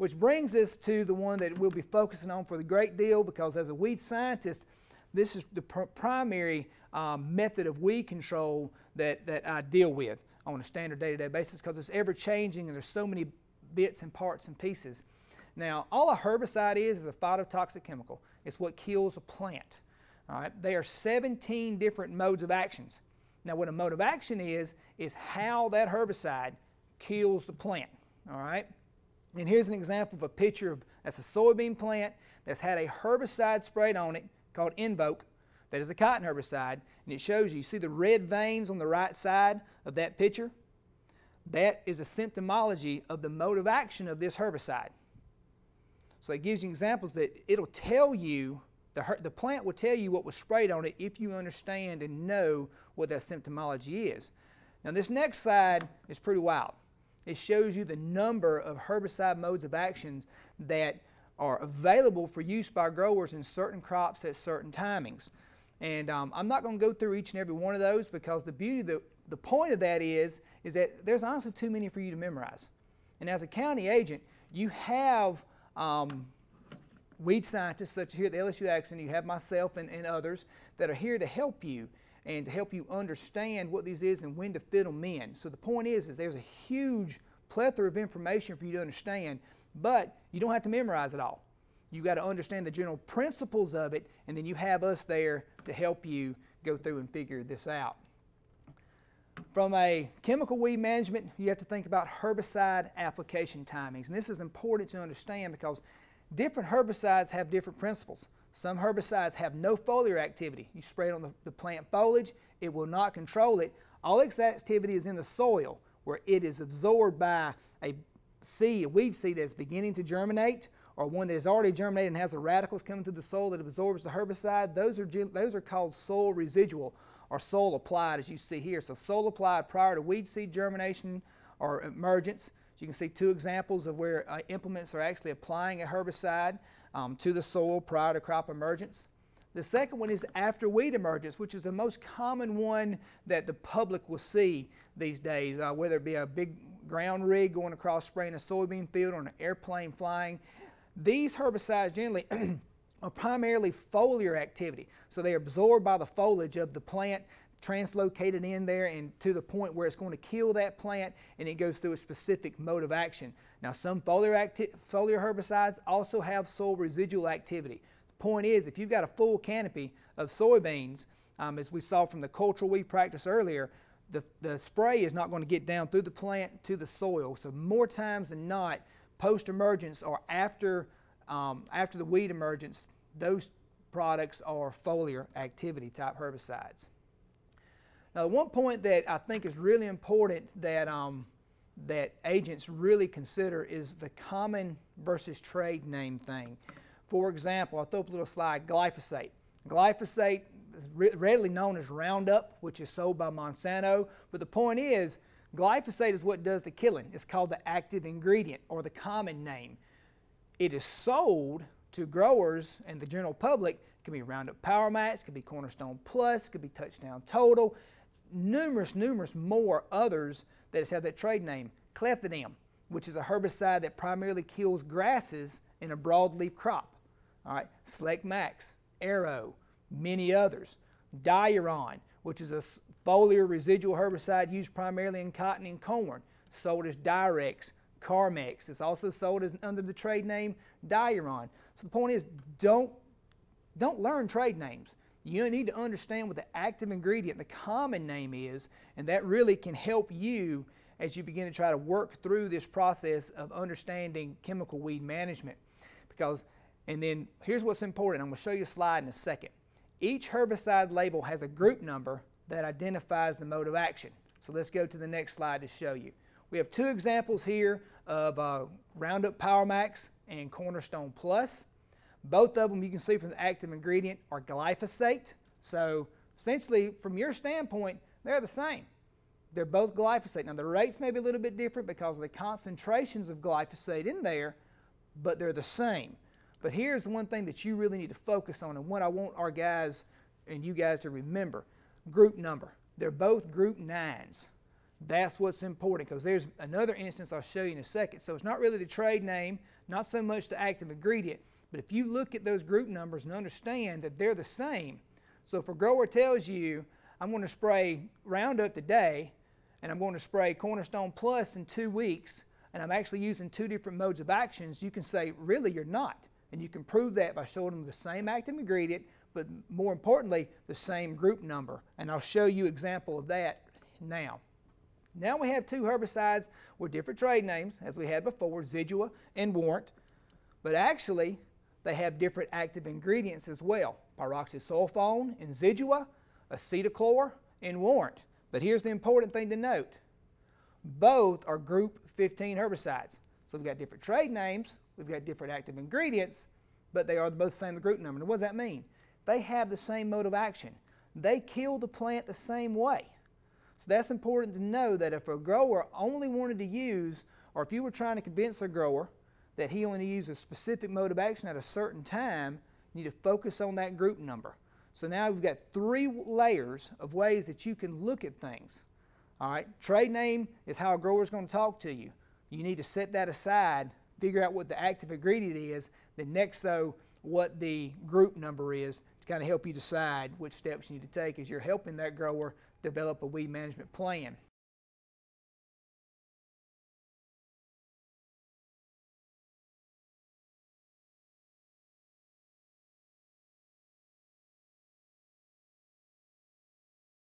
Which brings us to the one that we'll be focusing on for the great deal because as a weed scientist, this is the pr primary um, method of weed control that, that I deal with on a standard day-to-day -day basis because it's ever-changing and there's so many bits and parts and pieces. Now, all a herbicide is is a phytotoxic chemical. It's what kills a plant. All right? There are 17 different modes of actions. Now, what a mode of action is, is how that herbicide kills the plant. All right? And here's an example of a picture of that's a soybean plant that's had a herbicide sprayed on it called Invoke. That is a cotton herbicide, and it shows you. You see the red veins on the right side of that picture? That is a symptomology of the mode of action of this herbicide. So it gives you examples that it'll tell you, the, the plant will tell you what was sprayed on it if you understand and know what that symptomology is. Now this next slide is pretty wild. It shows you the number of herbicide modes of actions that are available for use by growers in certain crops at certain timings. And um, I'm not going to go through each and every one of those because the beauty, the, the point of that is, is that there's honestly too many for you to memorize. And as a county agent, you have um, weed scientists such as here at the LSU Action, you have myself and, and others that are here to help you and to help you understand what these is and when to fit them in. So the point is, is there's a huge plethora of information for you to understand, but you don't have to memorize it all. You got to understand the general principles of it, and then you have us there to help you go through and figure this out. From a chemical weed management, you have to think about herbicide application timings. And this is important to understand because Different herbicides have different principles. Some herbicides have no foliar activity. You spray it on the, the plant foliage, it will not control it. All its activity is in the soil where it is absorbed by a seed, a weed seed that's beginning to germinate or one that has already germinated and has the radicals coming through the soil that absorbs the herbicide. Those are, those are called soil residual or soil applied as you see here. So soil applied prior to weed seed germination, or emergence. So you can see two examples of where uh, implements are actually applying a herbicide um, to the soil prior to crop emergence. The second one is after weed emergence, which is the most common one that the public will see these days, uh, whether it be a big ground rig going across spraying a soybean field or an airplane flying. These herbicides generally are primarily foliar activity. So they are absorbed by the foliage of the plant translocated in there and to the point where it's going to kill that plant and it goes through a specific mode of action. Now some foliar, foliar herbicides also have soil residual activity. The point is if you've got a full canopy of soybeans, um, as we saw from the cultural weed practice earlier, the, the spray is not going to get down through the plant to the soil. So more times than not, post-emergence or after, um, after the weed emergence, those products are foliar activity type herbicides. Now, one point that I think is really important that um, that agents really consider is the common versus trade name thing. For example, I'll throw up a little slide, glyphosate. Glyphosate is readily known as Roundup, which is sold by Monsanto, but the point is glyphosate is what does the killing. It's called the active ingredient or the common name. It is sold to growers and the general public. It can be Roundup Power Max, could be Cornerstone Plus, it could be Touchdown Total numerous, numerous more others that have that trade name. Clethodim, which is a herbicide that primarily kills grasses in a broadleaf crop. All right, Select Max, Arrow, many others. Diuron, which is a foliar residual herbicide used primarily in cotton and corn, sold as Direx, Carmex. It's also sold as, under the trade name Diuron. So the point is, don't don't learn trade names. You need to understand what the active ingredient, the common name is, and that really can help you as you begin to try to work through this process of understanding chemical weed management. Because, and then here's what's important. I'm going to show you a slide in a second. Each herbicide label has a group number that identifies the mode of action. So let's go to the next slide to show you. We have two examples here of uh, Roundup Power Max and Cornerstone Plus. Both of them, you can see from the active ingredient, are glyphosate. So essentially, from your standpoint, they're the same. They're both glyphosate. Now, the rates may be a little bit different because of the concentrations of glyphosate in there, but they're the same. But here's one thing that you really need to focus on and what I want our guys and you guys to remember. Group number. They're both group nines. That's what's important because there's another instance I'll show you in a second. So it's not really the trade name, not so much the active ingredient. But if you look at those group numbers and understand that they're the same, so if a grower tells you, I'm going to spray Roundup today, and I'm going to spray Cornerstone Plus in two weeks, and I'm actually using two different modes of actions, you can say, really, you're not. And you can prove that by showing them the same active ingredient, but more importantly, the same group number. And I'll show you example of that now. Now we have two herbicides with different trade names, as we had before, Zidua and Warrant. But actually, they have different active ingredients as well, pyroxysulfone, enzidua, acetochlor, and warrant. But here's the important thing to note. Both are group 15 herbicides. So we've got different trade names, we've got different active ingredients, but they are both the same group number. what does that mean? They have the same mode of action. They kill the plant the same way. So that's important to know that if a grower only wanted to use, or if you were trying to convince a grower that he only uses a specific mode of action at a certain time, you need to focus on that group number. So now we've got three layers of ways that you can look at things. All right, trade name is how a grower is going to talk to you. You need to set that aside, figure out what the active ingredient is, then next so what the group number is to kind of help you decide which steps you need to take as you're helping that grower develop a weed management plan.